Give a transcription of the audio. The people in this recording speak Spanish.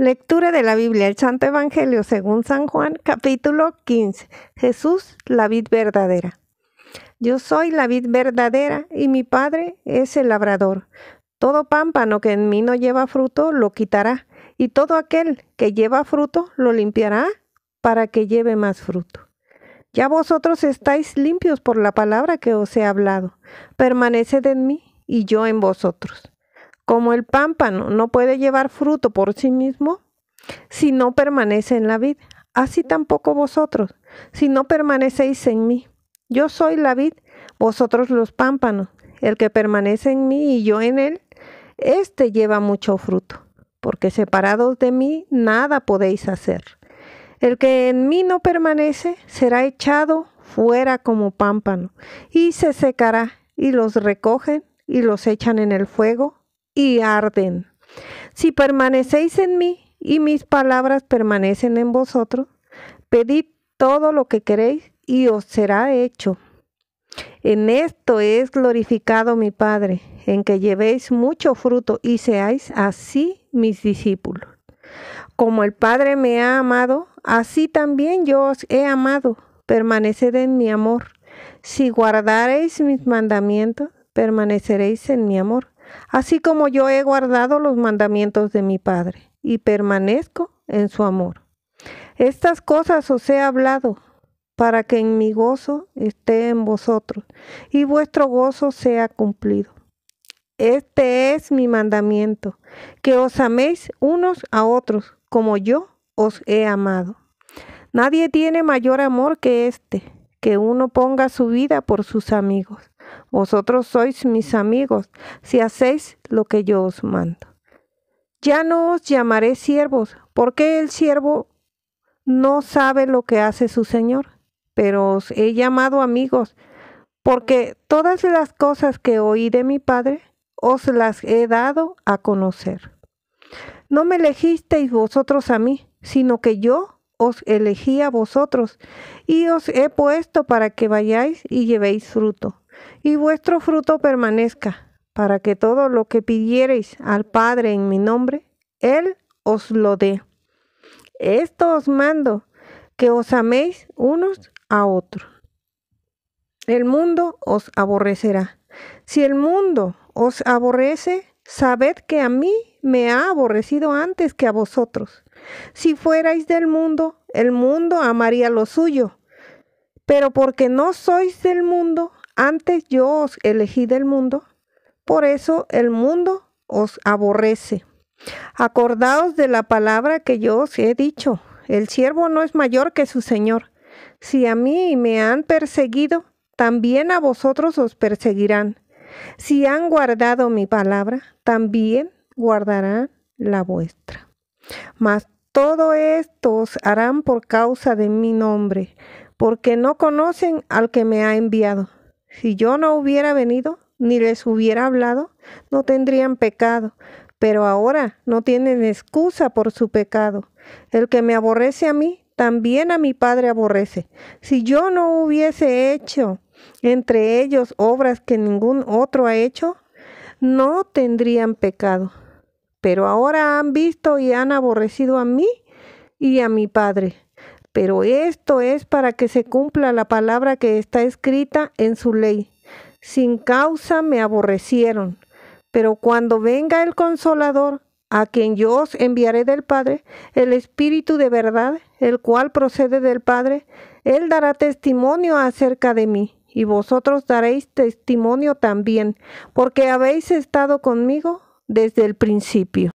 Lectura de la Biblia, el Santo Evangelio según San Juan, capítulo 15. Jesús, la vid verdadera. Yo soy la vid verdadera y mi Padre es el labrador. Todo pámpano que en mí no lleva fruto lo quitará, y todo aquel que lleva fruto lo limpiará para que lleve más fruto. Ya vosotros estáis limpios por la palabra que os he hablado. Permaneced en mí y yo en vosotros. Como el pámpano no puede llevar fruto por sí mismo si no permanece en la vid, así tampoco vosotros, si no permanecéis en mí. Yo soy la vid, vosotros los pámpanos. El que permanece en mí y yo en él, éste lleva mucho fruto, porque separados de mí nada podéis hacer. El que en mí no permanece será echado fuera como pámpano y se secará y los recogen y los echan en el fuego y arden. Si permanecéis en mí y mis palabras permanecen en vosotros, pedid todo lo que queréis y os será hecho. En esto es glorificado mi Padre, en que llevéis mucho fruto y seáis así mis discípulos. Como el Padre me ha amado, así también yo os he amado. Permaneced en mi amor. Si guardareis mis mandamientos, permaneceréis en mi amor, así como yo he guardado los mandamientos de mi Padre y permanezco en su amor. Estas cosas os he hablado para que en mi gozo esté en vosotros y vuestro gozo sea cumplido. Este es mi mandamiento, que os améis unos a otros como yo os he amado. Nadie tiene mayor amor que este, que uno ponga su vida por sus amigos. Vosotros sois mis amigos si hacéis lo que yo os mando. Ya no os llamaré siervos, porque el siervo no sabe lo que hace su Señor, pero os he llamado amigos, porque todas las cosas que oí de mi Padre os las he dado a conocer. No me elegisteis vosotros a mí, sino que yo os elegí a vosotros, y os he puesto para que vayáis y llevéis fruto, y vuestro fruto permanezca, para que todo lo que pidiereis al Padre en mi nombre, Él os lo dé. Esto os mando, que os améis unos a otros. El mundo os aborrecerá. Si el mundo os aborrece, sabed que a mí me ha aborrecido antes que a vosotros. Si fuerais del mundo, el mundo amaría lo suyo. Pero porque no sois del mundo, antes yo os elegí del mundo, por eso el mundo os aborrece. Acordaos de la palabra que yo os he dicho. El siervo no es mayor que su Señor. Si a mí me han perseguido, también a vosotros os perseguirán. Si han guardado mi palabra, también guardarán la vuestra. Mas todo esto os harán por causa de mi nombre, porque no conocen al que me ha enviado. Si yo no hubiera venido ni les hubiera hablado, no tendrían pecado, pero ahora no tienen excusa por su pecado. El que me aborrece a mí, también a mi Padre aborrece. Si yo no hubiese hecho entre ellos obras que ningún otro ha hecho, no tendrían pecado. Pero ahora han visto y han aborrecido a mí y a mi Padre pero esto es para que se cumpla la palabra que está escrita en su ley. Sin causa me aborrecieron, pero cuando venga el consolador, a quien yo os enviaré del Padre, el Espíritu de verdad, el cual procede del Padre, él dará testimonio acerca de mí, y vosotros daréis testimonio también, porque habéis estado conmigo desde el principio.